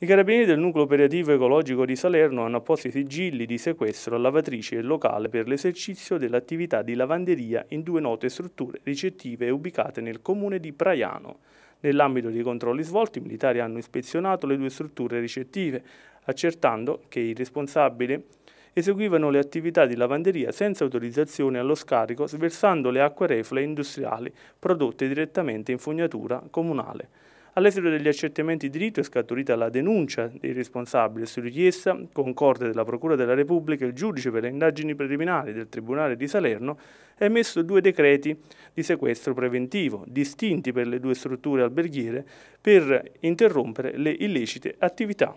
I carabinieri del nucleo operativo ecologico di Salerno hanno i sigilli di sequestro a lavatrici e locale per l'esercizio dell'attività di lavanderia in due note strutture ricettive ubicate nel comune di Praiano. Nell'ambito dei controlli svolti, i militari hanno ispezionato le due strutture ricettive, accertando che il responsabile eseguivano le attività di lavanderia senza autorizzazione allo scarico, sversando le acque reflue industriali prodotte direttamente in fognatura comunale. All'esito degli accertamenti di diritto è scaturita la denuncia dei responsabili su richiesta, concorde della Procura della Repubblica, il giudice per le indagini preliminari del Tribunale di Salerno ha emesso due decreti di sequestro preventivo, distinti per le due strutture alberghiere, per interrompere le illecite attività.